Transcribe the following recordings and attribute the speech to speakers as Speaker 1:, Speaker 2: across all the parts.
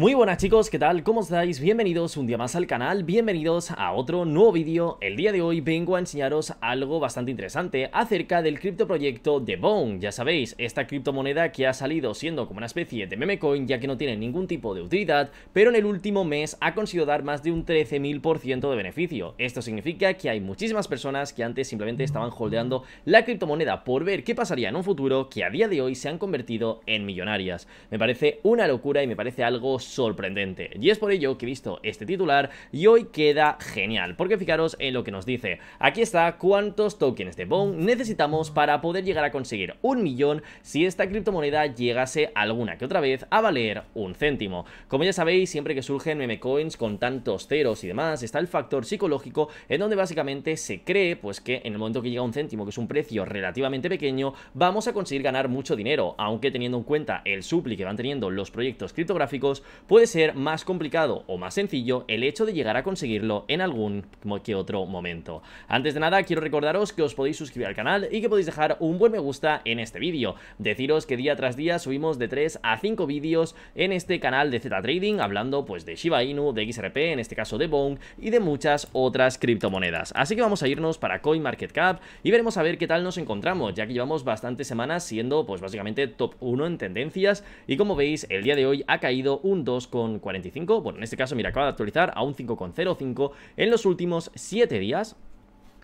Speaker 1: Muy buenas chicos, ¿qué tal? ¿Cómo estáis? Bienvenidos un día más al canal, bienvenidos a otro nuevo vídeo. El día de hoy vengo a enseñaros algo bastante interesante acerca del criptoproyecto de Bone. Ya sabéis, esta criptomoneda que ha salido siendo como una especie de memecoin, ya que no tiene ningún tipo de utilidad, pero en el último mes ha conseguido dar más de un 13.000% de beneficio. Esto significa que hay muchísimas personas que antes simplemente estaban holdeando la criptomoneda por ver qué pasaría en un futuro que a día de hoy se han convertido en millonarias. Me parece una locura y me parece algo sorprendente. Y es por ello que he visto este titular y hoy queda genial, porque fijaros en lo que nos dice. Aquí está cuántos tokens de Bone necesitamos para poder llegar a conseguir un millón si esta criptomoneda llegase alguna que otra vez a valer un céntimo. Como ya sabéis, siempre que surgen meme coins con tantos ceros y demás, está el factor psicológico en donde básicamente se cree pues que en el momento que llega un céntimo, que es un precio relativamente pequeño, vamos a conseguir ganar mucho dinero, aunque teniendo en cuenta el supli que van teniendo los proyectos criptográficos, puede ser más complicado o más sencillo el hecho de llegar a conseguirlo en algún que otro momento. Antes de nada, quiero recordaros que os podéis suscribir al canal y que podéis dejar un buen me gusta en este vídeo. Deciros que día tras día subimos de 3 a 5 vídeos en este canal de Z Trading, hablando pues de Shiba Inu, de XRP, en este caso de Bong y de muchas otras criptomonedas. Así que vamos a irnos para CoinMarketCap y veremos a ver qué tal nos encontramos, ya que llevamos bastantes semanas siendo pues básicamente top 1 en tendencias y como veis el día de hoy ha caído un 2 2,45. Bueno, en este caso, mira, acaba de actualizar a un 5,05 en los últimos 7 días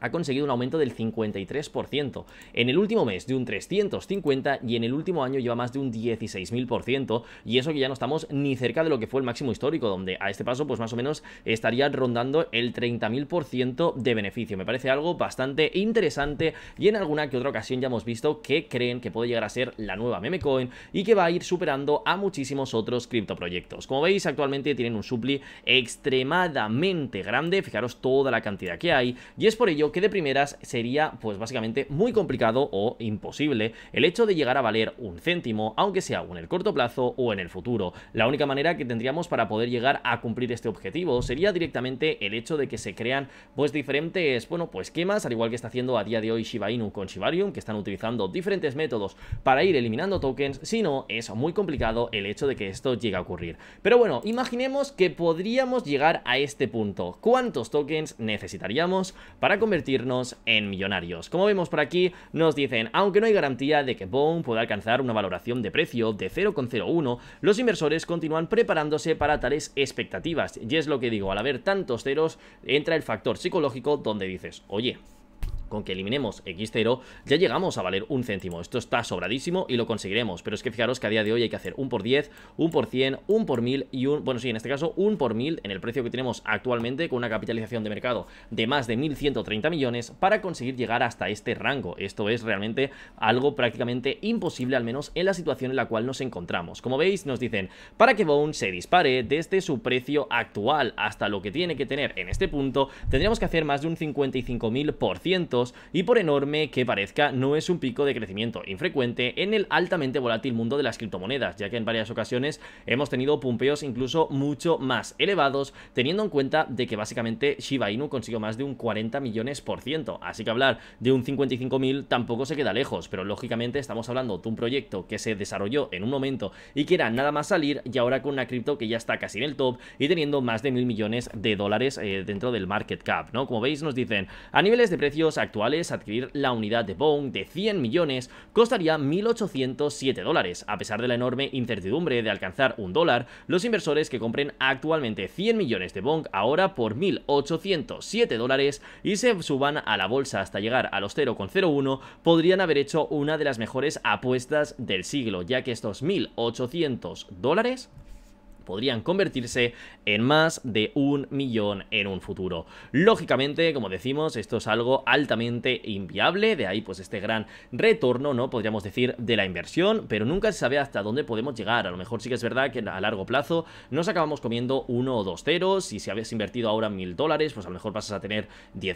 Speaker 1: ha conseguido un aumento del 53%, en el último mes de un 350 y en el último año lleva más de un 16.000% y eso que ya no estamos ni cerca de lo que fue el máximo histórico, donde a este paso pues más o menos estaría rondando el 30.000% de beneficio. Me parece algo bastante interesante y en alguna que otra ocasión ya hemos visto que creen que puede llegar a ser la nueva memecoin y que va a ir superando a muchísimos otros criptoproyectos. Como veis actualmente tienen un supli extremadamente grande, fijaros toda la cantidad que hay y es por ello que de primeras sería pues básicamente muy complicado o imposible el hecho de llegar a valer un céntimo, aunque sea en el corto plazo o en el futuro. La única manera que tendríamos para poder llegar a cumplir este objetivo sería directamente el hecho de que se crean pues diferentes, bueno, pues quemas, al igual que está haciendo a día de hoy Shiba Inu con Shibarium, que están utilizando diferentes métodos para ir eliminando tokens, si no, es muy complicado el hecho de que esto llegue a ocurrir. Pero bueno, imaginemos que podríamos llegar a este punto. ¿Cuántos tokens necesitaríamos para convertir convertirnos en millonarios. Como vemos por aquí, nos dicen, aunque no hay garantía de que Bone pueda alcanzar una valoración de precio de 0,01, los inversores continúan preparándose para tales expectativas. Y es lo que digo, al haber tantos ceros, entra el factor psicológico donde dices, oye, que eliminemos X0, ya llegamos a valer un céntimo. Esto está sobradísimo y lo conseguiremos. Pero es que fijaros que a día de hoy hay que hacer un por 10, un por 100, un por 1000 y un... Bueno, sí, en este caso un por 1000 en el precio que tenemos actualmente con una capitalización de mercado de más de 1.130 millones para conseguir llegar hasta este rango. Esto es realmente algo prácticamente imposible, al menos en la situación en la cual nos encontramos. Como veis, nos dicen, para que Bone se dispare desde su precio actual hasta lo que tiene que tener en este punto, tendríamos que hacer más de un 55.000% y por enorme que parezca no es un pico de crecimiento infrecuente en el altamente volátil mundo de las criptomonedas, ya que en varias ocasiones hemos tenido pumpeos incluso mucho más elevados, teniendo en cuenta de que básicamente Shiba Inu consiguió más de un 40 millones por ciento, así que hablar de un 55 mil tampoco se queda lejos, pero lógicamente estamos hablando de un proyecto que se desarrolló en un momento y que era nada más salir y ahora con una cripto que ya está casi en el top y teniendo más de mil millones de dólares eh, dentro del market cap, ¿no? Como veis nos dicen, a niveles de precios actuales, adquirir la unidad de BONG de 100 millones costaría 1.807 dólares. A pesar de la enorme incertidumbre de alcanzar un dólar, los inversores que compren actualmente 100 millones de BONG ahora por 1.807 dólares y se suban a la bolsa hasta llegar a los 0,01 podrían haber hecho una de las mejores apuestas del siglo, ya que estos 1.800 dólares podrían convertirse en más de un millón en un futuro. Lógicamente, como decimos, esto es algo altamente inviable, de ahí pues este gran retorno, ¿no? Podríamos decir, de la inversión, pero nunca se sabe hasta dónde podemos llegar. A lo mejor sí que es verdad que a largo plazo nos acabamos comiendo uno o dos ceros, y si habéis invertido ahora mil dólares, pues a lo mejor pasas a tener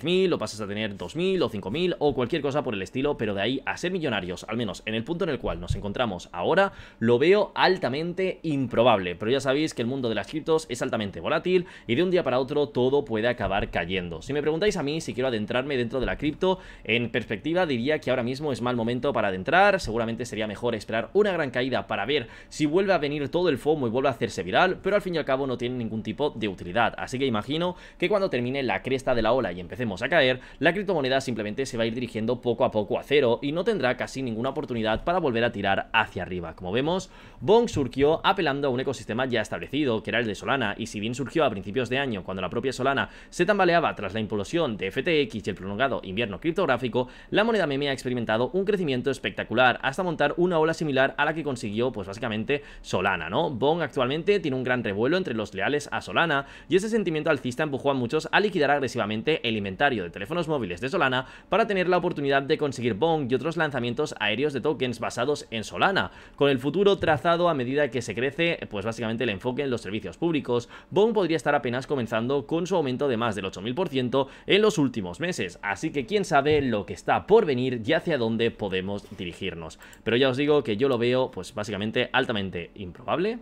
Speaker 1: mil, o pasas a tener dos mil, o cinco mil o cualquier cosa por el estilo, pero de ahí a ser millonarios, al menos en el punto en el cual nos encontramos ahora, lo veo altamente improbable, pero ya sabéis que el mundo de las criptos es altamente volátil y de un día para otro todo puede acabar cayendo. Si me preguntáis a mí si quiero adentrarme dentro de la cripto, en perspectiva diría que ahora mismo es mal momento para adentrar, seguramente sería mejor esperar una gran caída para ver si vuelve a venir todo el FOMO y vuelve a hacerse viral, pero al fin y al cabo no tiene ningún tipo de utilidad, así que imagino que cuando termine la cresta de la ola y empecemos a caer, la criptomoneda simplemente se va a ir dirigiendo poco a poco a cero y no tendrá casi ninguna oportunidad para volver a tirar hacia arriba. Como vemos, Bong surgió apelando a un ecosistema ya establecido, que era el de Solana, y si bien surgió a principios de año cuando la propia Solana se tambaleaba tras la implosión de FTX y el prolongado invierno criptográfico, la moneda meme ha experimentado un crecimiento espectacular hasta montar una ola similar a la que consiguió pues básicamente Solana, ¿no? Bong actualmente tiene un gran revuelo entre los leales a Solana y ese sentimiento alcista empujó a muchos a liquidar agresivamente el inventario de teléfonos móviles de Solana para tener la oportunidad de conseguir Bong y otros lanzamientos aéreos de tokens basados en Solana, con el futuro trazado a medida que se crece pues básicamente el enfoque en los servicios públicos, Bond podría estar apenas comenzando con su aumento de más del 8.000% en los últimos meses, así que quién sabe lo que está por venir y hacia dónde podemos dirigirnos. Pero ya os digo que yo lo veo pues básicamente altamente improbable,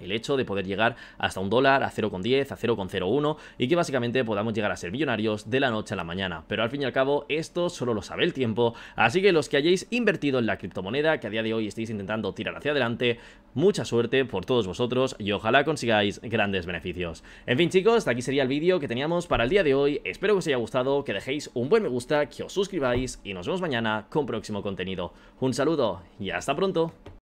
Speaker 1: el hecho de poder llegar hasta un dólar, a 0,10, a 0,01 y que básicamente podamos llegar a ser millonarios de la noche a la mañana. Pero al fin y al cabo, esto solo lo sabe el tiempo, así que los que hayáis invertido en la criptomoneda, que a día de hoy estáis intentando tirar hacia adelante, mucha suerte por todos vosotros y ojalá consigáis grandes beneficios. En fin chicos, hasta aquí sería el vídeo que teníamos para el día de hoy, espero que os haya gustado, que dejéis un buen me gusta, que os suscribáis y nos vemos mañana con próximo contenido. Un saludo y hasta pronto.